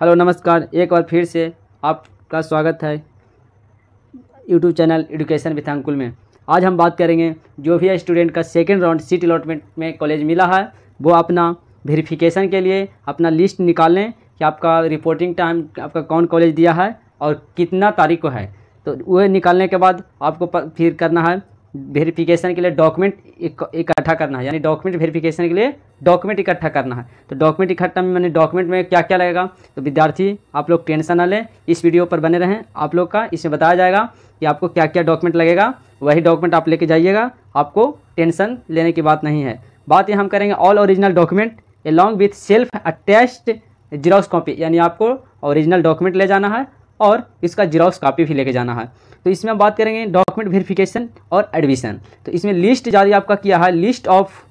hello नमस्कार एक बार फिर से आपका स्वागत है YouTube channel education with Ankul में आज हम बात करेंगे जो भी स्टूडेंट का सेकेंड राउंड सीट अलॉटमेंट में कॉलेज मिला है वो अपना वेरिफिकेशन के लिए अपना लिस्ट निकाल लें कि आपका रिपोर्टिंग टाइम आपका कौन कॉलेज दिया है और कितना तारीख को है तो वह निकालने के बाद आपको फिर करना है वेरिफिकेशन के लिए डॉक्यूमेंट इकट्ठा करना है यानी डॉक्यूमेंट वेरिफिकेशन के लिए डॉक्यूमेंट इकट्ठा करना है तो डॉक्यूमेंट इकट्ठा में मैंने डॉक्यूमेंट में क्या क्या लगेगा तो विद्यार्थी आप लोग टेंशन ना लें इस वीडियो पर बने रहें आप लोग का इसमें बताया जाएगा कि आपको क्या क्या डॉक्यूमेंट लगेगा वही डॉक्यूमेंट आप लेके जाइएगा आपको टेंशन लेने की बात नहीं है बात ये हम करेंगे all original document along with self attached xerox copy यानी आपको ओरिजिनल डॉक्यूमेंट ले जाना है और इसका जीरोस कापी भी लेके जाना है तो इसमें हम बात करेंगे डॉक्यूमेंट वेरिफिकेशन और एडमिशन तो इसमें लिस्ट जारी आपका किया है list of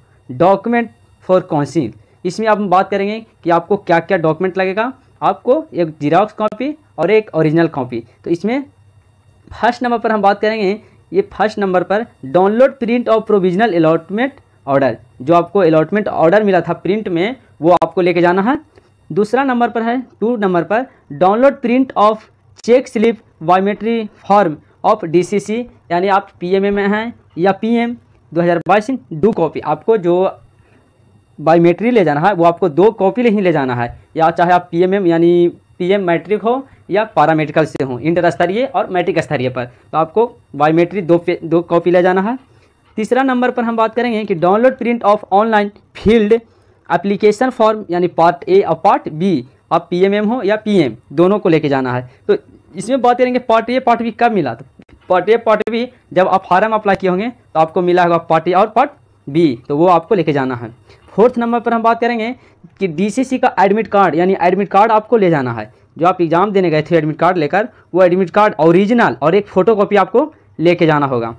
document for council इसमें आप बात करेंगे कि आपको क्या क्या डॉक्यूमेंट लगेगा आपको एक जीराक्स कॉपी और एक ओरिजिनल कॉपी तो इसमें फर्स्ट नंबर पर हम बात करेंगे ये फर्स्ट नंबर पर download print of provisional allotment order जो आपको अलॉटमेंट ऑर्डर मिला था प्रिंट में वो आपको लेके जाना है दूसरा नंबर पर है टू नंबर पर download print of check slip biometry form of DCC यानी आप पीएमए में हैं या पीएम 2022 डू कॉपी आपको जो बायोमेट्री ले जाना है वो आपको दो कॉपी ही ले जाना है या चाहे आप पीएमएम यानी पीएम मैट्रिक हो या पारामेडिकल से हो इंटर स्तरीय और मैट्रिक स्तरीय पर तो आपको बायोमेट्री दो दो कॉपी ले जाना है तीसरा नंबर पर हम बात करेंगे कि download print of online field application form यानी पार्ट ए और पार्ट बी आप पी हो या पी दोनों को लेके जाना है तो इसमें बात करेंगे पार्ट ए पार्ट बी कब मिला तो पार्ट ए पार्ट बी जब आप फार्म अप्लाई किए होंगे तो आपको मिला होगा पार्ट ए और पार्ट बी तो वो आपको लेके जाना है फोर्थ नंबर पर हम बात करेंगे कि डीसीसी का एडमिट कार्ड यानी एडमिट कार्ड आपको ले जाना है जो आप एग्ज़ाम देने गए थे एडमिट कार्ड लेकर वो एडमिट कार्ड ओरिजिनल और एक फ़ोटोकॉपी आपको लेके जाना होगा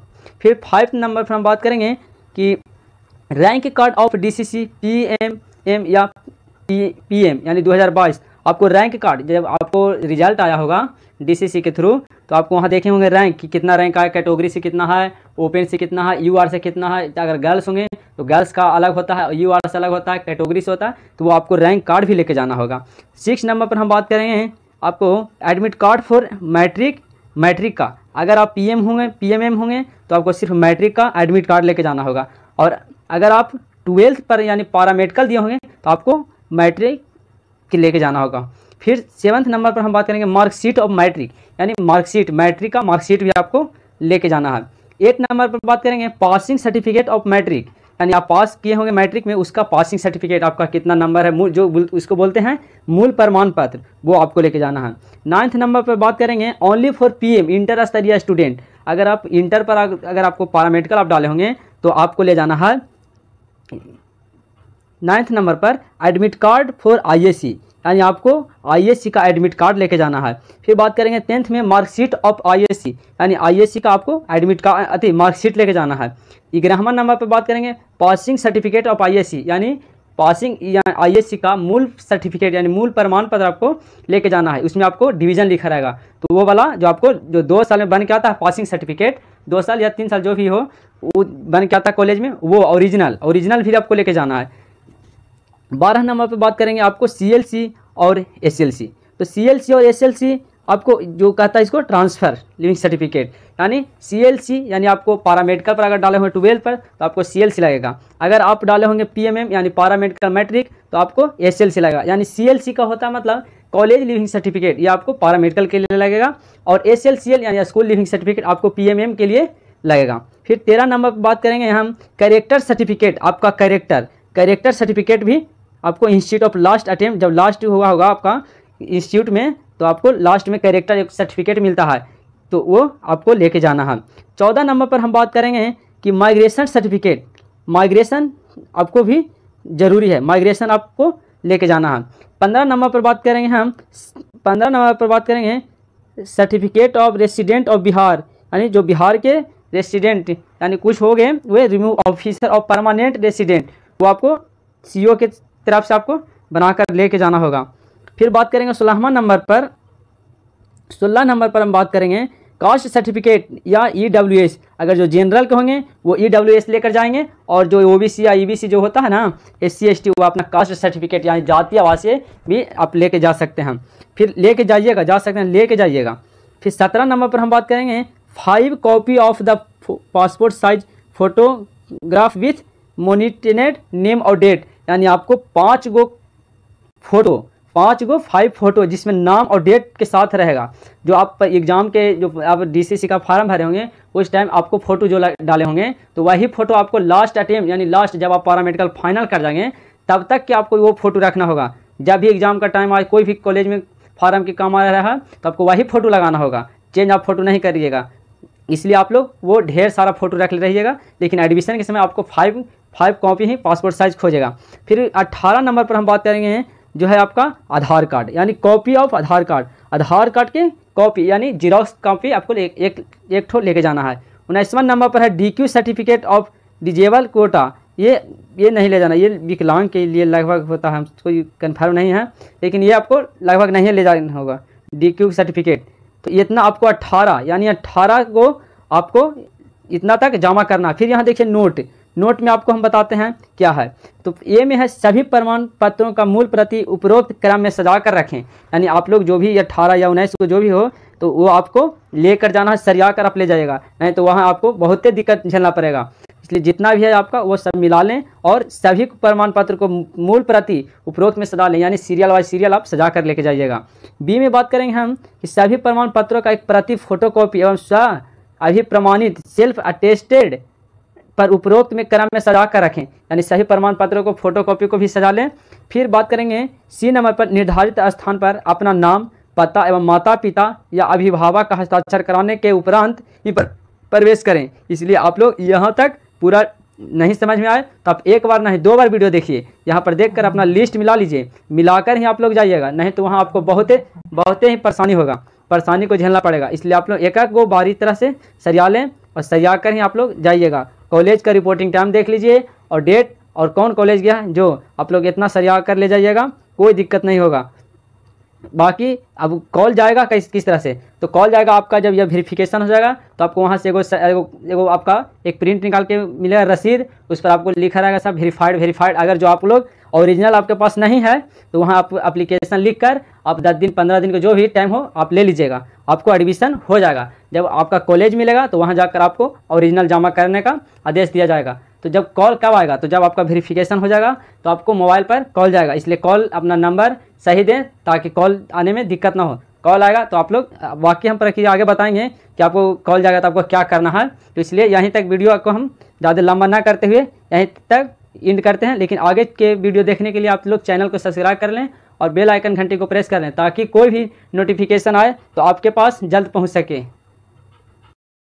फिर फाइव नंबर पर हम बात करेंगे कि rank card of D C C P M M या पी पी एम यानी बाईस आपको रैंक कार्ड जब आपको रिजल्ट आया होगा डीसीसी के थ्रू तो आपको वहाँ देखे होंगे रैंक कि कितना रैंक आया कैटेगरी से कितना है ओपन से कितना है यूआर से कितना है तो अगर गर्ल्स होंगे तो गर्ल्स का अलग होता है यू से अलग होता है कैटेगरी से होता है तो वो आपको रैंक कार्ड भी लेके जाना होगा सिक्स नंबर पर हम बात करेंगे आपको admit card for matric matric का अगर आप पी होंगे पी होंगे तो आपको सिर्फ मैट्रिक का एडमिट कार्ड लेके जाना होगा और अगर आप ट्वेल्थ पर यानी पारा मेडिकल दिए होंगे तो आपको मैट्रिक के लेके जाना होगा फिर सेवन्थ नंबर पर हम बात करेंगे मार्कशीट ऑफ मैट्रिक यानी मार्कशीट मैट्रिक का मार्कशीट भी आपको लेके जाना है एट नंबर पर बात करेंगे पासिंग सर्टिफिकेट ऑफ मैट्रिक यानी आप पास किए होंगे मैट्रिक में उसका पासिंग सर्टिफिकेट आपका कितना नंबर है जो उसको बोलते हैं मूल प्रमाण पत्र वो आपको लेके जाना है नाइन्थ नंबर पर बात करेंगे ओनली फॉर पीएम इंटर स्तरीय स्टूडेंट अगर आप इंटर पर अगर आपको पैरामेडिकल आप डाले होंगे तो आपको ले जाना है नाइन्थ नंबर पर एडमिट कार्ड फॉर सी यानी आपको सी का एडमिट कार्ड लेके जाना है फिर बात करेंगे टेंथ में मार्कशीट ऑफ सी यानी सी का आपको एडमिट कार्ड अति मार्कशीट लेके जाना है ग्यारहवा नंबर पर बात करेंगे पासिंग सर्टिफिकेट ऑफ सी यानी पासिंग आई सी का मूल सर्टिफिकेट यानी मूल प्रमाण पत्र आपको लेके जाना है उसमें आपको डिवीजन लिखा रहेगा तो वो वाला जो आपको जो दो साल में बन के आता है पासिंग सर्टिफिकेट दो साल या तीन साल जो भी हो वो बन के आता है कॉलेज में वो ओरिजिनल ओरिजिनल भी आपको लेके जाना है बारह नंबर पर बात करेंगे आपको सी और एस तो सी और एस आपको जो कहता है इसको ट्रांसफ़र लिविंग सर्टिफिकेट यानी सी यानी आपको पारामेडिकल पर अगर डाले होंगे ट्वेल्थ पर तो आपको सी लगेगा अगर आप डाले होंगे पी यानी पारामेडिकल मैट्रिक तो आपको एस लगेगा यानी सी का होता है मतलब कॉलेज लिविंग सर्टिफिकेट ये आपको पारामेडिकल के लिए लगेगा और एस यानी स्कूल लिविंग सर्टिफिकेट आपको पी के लिए लगेगा फिर तेरह नंबर पर बात करेंगे हम करेक्टर सर्टिफिकेट आपका करेक्टर करेक्टर सर्टिफिकेट भी आपको इंस्टीट्यूट ऑफ लास्ट अटैम्प्ट जब लास्ट हुआ होगा आपका इंस्टीट्यूट में तो आपको लास्ट में कैरेक्टर एक सर्टिफिकेट मिलता है तो वो आपको लेके जाना है चौदह नंबर पर हम बात करेंगे कि माइग्रेशन सर्टिफिकेट माइग्रेशन आपको भी ज़रूरी है माइग्रेशन आपको लेके जाना है पंद्रह नंबर पर बात करेंगे हम पंद्रह नंबर पर बात करेंगे certificate of resident of Bihar यानी जो बिहार के रेसिडेंट यानी कुछ हो गए वे remove officer of permanent resident वो आपको सीईओ के तरफ से आपको बनाकर लेके जाना होगा फिर बात करेंगे सोलहवा नंबर पर सोलह नंबर पर हम बात करेंगे कास्ट सर्टिफिकेट या ई e अगर जो जनरल के होंगे वो ई e लेकर जाएंगे और जो ओ या ई e जो होता है ना एस सी वो अपना कास्ट सर्टिफिकेट यानी जातीय आवासीय भी आप लेके जा सकते हैं फिर लेके जाइएगा जा सकते हैं लेके जाइएगा फिर सत्रह नंबर पर हम बात करेंगे five copy of the passport size photograph with monitored name और डेट यानी आपको पाँच गो फोटो पाँच गो फाइव फोटो जिसमें नाम और डेट के साथ रहेगा जो आप एग्ज़ाम के जो आप डीसीसी का फॉर्म भरे होंगे उस टाइम आपको फ़ोटो जो डाले होंगे तो वही फ़ोटो आपको लास्ट अटैम्प यानी लास्ट जब आप मेडिकल फाइनल कर जाएंगे तब तक कि आपको वो फ़ोटो रखना होगा जब भी एग्ज़ाम का टाइम आए कोई भी कॉलेज में फार्म के काम आ रहा है तो आपको वही फ़ोटो लगाना होगा चेंज आप फ़ोटो नहीं करिएगा इसलिए आप लोग वो ढेर सारा फ़ोटो रख ले रहिएगा लेकिन एडमिशन के समय आपको फाइव फाइव कॉपी ही पासपोर्ट साइज़ खोजेगा फिर अट्ठारह नंबर पर हम बात करेंगे जो है आपका आधार कार्ड यानी copy of Aadhaar card Aadhaar card के कॉपी यानी जीरोक्स कॉपी आपको ले एक एक ठो लेके जाना है उन्नीसवा नंबर पर है DQ certificate of disable quota ये ये नहीं ले जाना ये विकलांग के लिए लगभग होता है कोई कन्फर्म नहीं है लेकिन ये आपको लगभग नहीं ले जाना होगा डी क्यू सर्टिफिकेट तो इतना आपको अट्ठारह यानी अट्ठारह को आपको इतना तक जमा करना फिर यहाँ देखिए नोट नोट में आपको हम बताते हैं क्या है तो ए में है सभी प्रमाण पत्रों का मूल प्रति उपरोक्त क्रम में सजा कर रखें यानी आप लोग जो भी अट्ठारह या उन्नीस को जो भी हो तो वो आपको लेकर जाना है सरिया कर आप ले जाएगा नहीं तो वहाँ आपको बहुत ही दिक्कत झेलना पड़ेगा इसलिए जितना भी है आपका वो सब मिला लें और सभी प्रमाण पत्र को मूल प्रति उपरोक्त में सजा लें यानी सीरियल वाइज सीरियल आप सजा कर लेके जाइएगा बी में बात करेंगे हम कि सभी प्रमाण पत्रों का एक प्रति फोटोकॉपी एवं स्व अभिप्रमाणित सेल्फ अटेस्टेड पर उपरोक्त में क्रम में सजा कर रखें यानी सही प्रमाण पत्रों को फोटोकॉपी को भी सजा लें फिर बात करेंगे सी नंबर पर निर्धारित स्थान पर अपना नाम पता एवं माता पिता या अभिभावक का हस्ताक्षर कराने के उपरांत ही पर प्रवेश करें इसलिए आप लोग यहाँ तक पूरा नहीं समझ में आए तो आप एक बार नहीं दो बार वीडियो देखिए यहाँ पर देखकर अपना लिस्ट मिला लीजिए मिलाकर ही आप लोग जाइएगा नहीं तो वहाँ आपको बहुत बहुत ही परेशानी होगा परेशानी को झेलना पड़ेगा इसलिए आप लोग एक एक वो बारी तरह से सरिया लें और सरिया कर ही आप लोग जाइएगा कॉलेज का रिपोर्टिंग टाइम देख लीजिए और डेट और कौन कॉलेज गया जो आप लोग इतना सरिया कर ले जाइएगा कोई दिक्कत नहीं होगा बाकी अब कॉल जाएगा किस किस तरह से तो कॉल जाएगा आपका जब यह वेरिफिकेशन हो जाएगा तो आपको वहाँ से एगो एगो आपका एक प्रिंट निकाल के मिलेगा रसीद उस पर आपको लिखा रहेगा सब वेरीफाइड वेरीफाइड अगर जो आप लोग ओरिजिनल आपके पास नहीं है तो वहाँ आप अप्लीकेशन लिख कर आप दस दिन पंद्रह दिन का जो भी टाइम हो आप ले लीजिएगा आपको एडमिशन हो जाएगा जब आपका कॉलेज मिलेगा तो वहाँ जाकर आपको ओरिजिनल जमा करने का आदेश दिया जाएगा तो जब कॉल कब आएगा तो जब आपका वेरिफिकेशन हो जाएगा तो आपको मोबाइल पर कॉल जाएगा इसलिए कॉल अपना नंबर सही दें ताकि कॉल आने में दिक्कत ना हो कॉल आएगा तो आप लोग वाकई हम प्रक्रिया आगे बताएंगे कि आपको कॉल जाएगा तो आपको क्या करना है तो इसलिए यहीं तक वीडियो को हम ज़्यादा लंबा ना करते हुए यहीं तक इंड करते हैं लेकिन आगे के वीडियो देखने के लिए आप लोग चैनल को सब्सक्राइब कर लें और बेल आइकन घंटी को प्रेस कर लें ताकि कोई भी नोटिफिकेशन आए तो आपके पास जल्द पहुंच सके